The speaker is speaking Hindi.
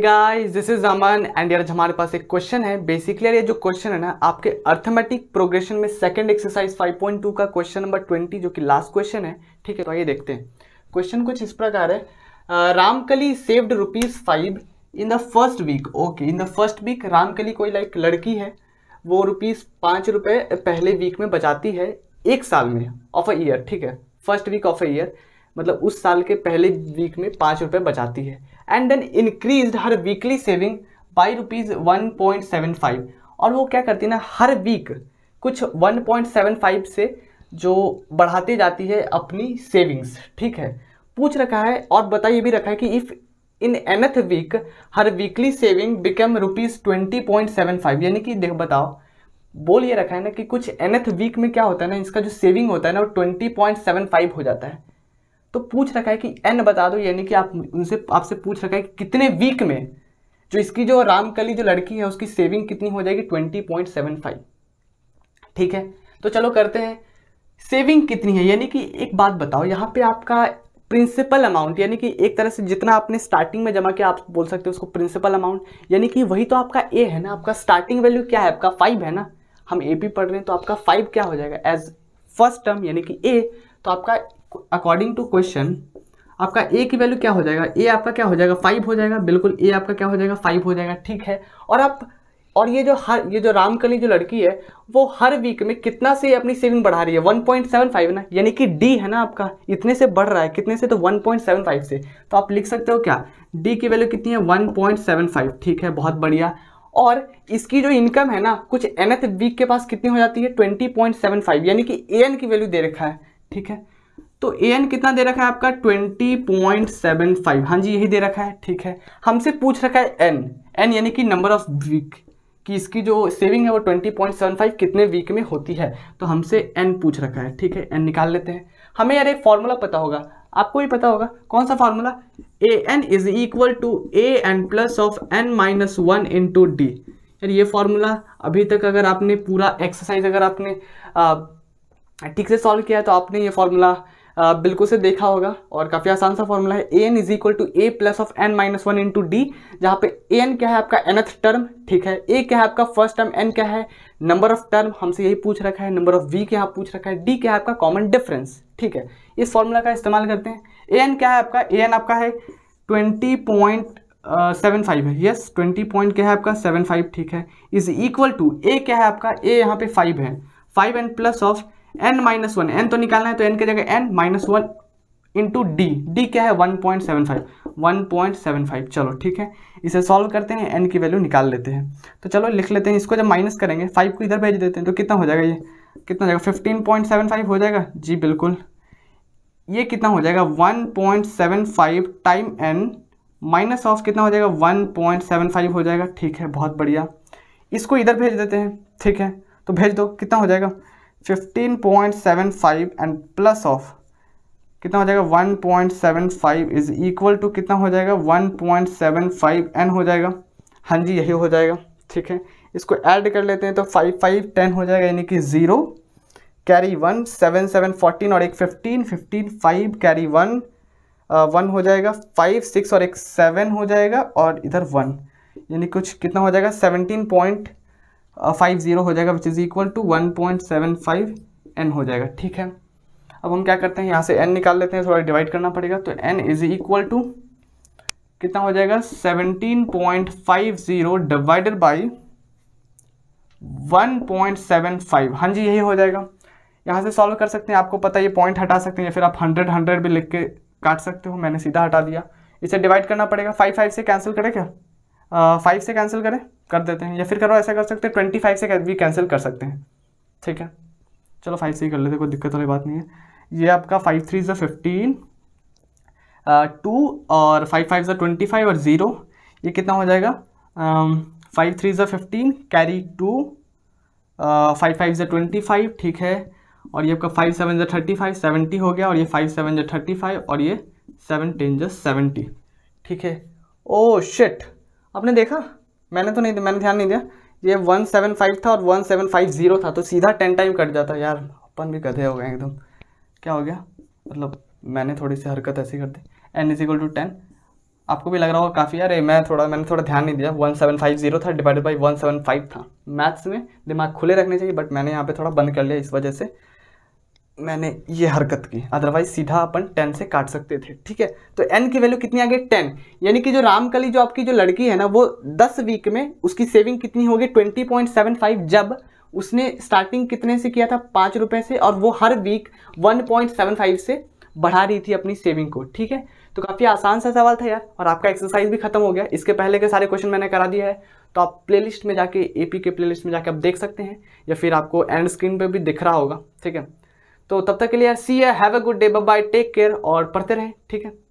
guys this is Aman and यार हमारे पास एक क्वेश्चन है बेसिकली यार ये जो क्वेश्चन है ना आपके अर्थमेटिक प्रोग्रेशन में सेकंड एक्सरसाइज 5.2 का क्वेश्चन नंबर 20 जो कि लास्ट क्वेश्चन है ठीक है तो आइए देखते हैं क्वेश्चन कुछ इस प्रकार है Ramkali saved rupees five in the first week okay in the first week Ramkali कोई लाइक लड़की है वो रुपीज़ पाँच रुपये पहले वीक में बचाती है एक साल में ऑफ अ ईयर ठीक है first week of a year मतलब उस साल के पहले वीक में पाँच रुपये बचाती है एंड देन इंक्रीज हर weekly saving by rupees one point seven five और वो क्या करती है ना हर वीक कुछ वन पॉइंट सेवन फाइव से जो बढ़ाती जाती है अपनी सेविंग्स ठीक है पूछ रखा है और बता ये भी रखा है कि इफ़ इन एनथ वीक हर weekly saving become rupees twenty point seven five यानी कि देख बताओ बोल ये रखा है ना कि कुछ एनथ वीक में क्या होता है ना इसका जो सेविंग होता है ना वो ट्वेंटी पॉइंट सेवन फाइव हो जाता है तो पूछ रखा है कि एन बता दो यानी कि आप उनसे आपसे पूछ रखा है कि कितने वीक में जो इसकी जो रामकली जो लड़की है उसकी सेविंग कितनी हो जाएगी ट्वेंटी पॉइंट सेवन फाइव ठीक है तो चलो करते हैं सेविंग कितनी है यानी कि एक बात बताओ यहाँ पे आपका प्रिंसिपल अमाउंट यानी कि एक तरह से जितना आपने स्टार्टिंग में जमा किया आप बोल सकते हो उसको प्रिंसिपल अमाउंट यानी कि वही तो आपका ए है ना आपका स्टार्टिंग वैल्यू क्या है आपका फाइव है ना हम ए पी पढ़ रहे हैं तो आपका फाइव क्या हो जाएगा एज फर्स्ट टर्म यानी कि ए तो आपका अकॉर्डिंग टू क्वेश्चन आपका ए की वैल्यू क्या हो जाएगा ए आपका क्या हो जाएगा फाइव हो जाएगा बिल्कुल ए आपका क्या हो जाएगा फाइव हो जाएगा ठीक है और आप और ये जो हर ये जो रामकली जो लड़की है वो हर वीक में कितना से अपनी सेविंग बढ़ा रही है 1.75 ना यानी कि डी है ना आपका इतने से बढ़ रहा है कितने से तो 1.75 से तो आप लिख सकते हो क्या डी की वैल्यू कितनी है 1.75 ठीक है बहुत बढ़िया और इसकी जो इनकम है ना कुछ एन वीक के पास कितनी हो जाती है फाइव यानी कि ए की वैल्यू दे रखा है ठीक है तो ए एन कितना दे रखा है आपका ट्वेंटी पॉइंट सेवन फाइव हाँ जी यही दे रखा है ठीक है हमसे पूछ रखा है एन एन यानी कि नंबर ऑफ वीक कि इसकी जो सेविंग है वो ट्वेंटी पॉइंट सेवन फाइव कितने वीक में होती है तो हमसे एन पूछ रखा है ठीक है एन निकाल लेते हैं हमें यार एक फॉर्मूला पता होगा आपको भी पता होगा कौन सा formula a n is equal to a n plus of n minus one to d यार ये फार्मूला अभी तक अगर आपने पूरा एक्सरसाइज अगर आपने ठीक से सॉल्व किया तो आपने ये फार्मूला बिल्कुल से देखा होगा और काफ़ी आसान सा फॉर्मूला है a n is equal to a plus of n minus one into d जहाँ पे ए एन क्या है आपका एनथ टर्म ठीक है ए क्या है आपका फर्स्ट टर्म एन क्या है नंबर ऑफ टर्म हमसे यही पूछ रखा है नंबर ऑफ वी क्या पूछ रखा है डी क्या है आपका कॉमन डिफरेंस ठीक है इस फॉर्मूला का इस्तेमाल करते हैं ए एन क्या है आपका ए एन आपका है ट्वेंटी पॉइंट सेवन फाइव है यस ट्वेंटी पॉइंट क्या है आपका सेवन फाइव ठीक है इज इक्वल टू ए क्या है आपका ए यहाँ पे फाइव है five n plus of n minus one n तो निकालना है तो एन की जगह n minus one into d d क्या है 1.75 1.75 चलो ठीक है इसे सॉल्व करते हैं एन की वैल्यू निकाल लेते हैं तो चलो लिख लेते हैं इसको जब माइनस करेंगे फाइव को इधर भेज देते हैं तो कितना हो जाएगा ये कितना हो जाएगा 15.75 हो जाएगा जी बिल्कुल ये कितना हो जाएगा 1.75 टाइम एन माइनस ऑफ कितना हो जाएगा 1.75 हो जाएगा ठीक है बहुत बढ़िया इसको इधर भेज देते हैं ठीक है तो भेज दो कितना हो जाएगा fifteen point seven five and plus of कितना हो जाएगा one point seven five is equal to कितना हो जाएगा one point seven five n हो जाएगा हाँ जी यही हो जाएगा ठीक है इसको ऐड कर लेते हैं तो फाइव फाइव टेन हो जाएगा यानी कि zero carry one seven seven fourteen और एक fifteen fifteen five carry one one हो जाएगा फाइव सिक्स और एक सेवन हो जाएगा और इधर वन यानी कुछ कितना हो जाएगा सेवनटीन पॉइंट फाइव ज़ीरो हो जाएगा which is equal to one point seven five n हो जाएगा ठीक है अब हम क्या करते हैं यहाँ से एन निकाल लेते हैं थोड़ा डिवाइड करना पड़ेगा तो एन इज इक्वल टू कितना हो जाएगा seventeen point five zero divided by one point seven five हाँ जी यही हो जाएगा यहाँ से सॉल्व कर सकते हैं आपको पता है ये पॉइंट हटा सकते हैं या फिर आप हंड्रेड हंड्रेड भी लिख के काट सकते हो मैंने सीधा हटा दिया इसे डिवाइड करना पड़ेगा फाइव फाइव से कैंसिल करें क्या फाइव से कैंसिल करें कर देते हैं या फिर करो ऐसा कर सकते हैं ट्वेंटी फाइव से भी कैंसिल कर सकते हैं ठीक है चलो फाइव से ही कर लेते कोई दिक्कत वाली बात नहीं है ये आपका फाइव थ्री ज़ा फिफ्टीन टू और फाइव फाइव ज़ा ट्वेंटी फाइव और ज़ीरो ये कितना हो जाएगा फाइव थ्री ज़ा fifteen carry two five five ज़ा ट्वेंटी फाइव ठीक है और ये आपका फाइव सेवन ज़ा थर्टी फाइव सेवेंटी हो गया और ये फाइव सेवन ज़ा थर्टी फाइव और ये सेवन टेन ज़ा सेवेंटी ठीक है ओ oh, शिट आपने देखा मैंने तो नहीं मैंने ध्यान नहीं दिया ये वन सेवन फाइव था और वन सेवन फाइव ज़ीरो था तो सीधा टेन टाइम कट जाता यार अपन भी गधे हो गए एकदम क्या हो गया मतलब मैंने थोड़ी सी हरकत ऐसी कर दी n is equal to ten आपको भी लग रहा होगा काफ़ी यार मैं थोड़ा मैंने थोड़ा ध्यान नहीं दिया वन सेवन फाइव जीरो था divided by one seven five था मैथ्स में दिमाग खुले रखने चाहिए बट मैंने यहाँ पे थोड़ा बंद कर लिया इस वजह से मैंने ये हरकत की अदरवाइज सीधा अपन टेन से काट सकते थे ठीक है तो एन की वैल्यू कितनी आ गई टेन यानी कि जो रामकली जो आपकी जो लड़की है ना वो दस वीक में उसकी सेविंग कितनी होगी ट्वेंटी पॉइंट सेवन फाइव जब उसने स्टार्टिंग कितने से किया था पाँच रुपये से और वो हर week one point seven five से बढ़ा रही थी अपनी सेविंग को ठीक है तो काफ़ी आसान सा सवाल था यार और आपका एक्सरसाइज भी खत्म हो गया इसके पहले के सारे क्वेश्चन मैंने करा दिया है तो आप प्लेलिस्ट में जाके एपी के प्लेलिस्ट में जाके आप देख सकते हैं या फिर आपको एंड स्क्रीन पर भी दिख रहा होगा ठीक है तो तब तक के लिए सी have a good day bye take care और पढ़ते रहें ठीक है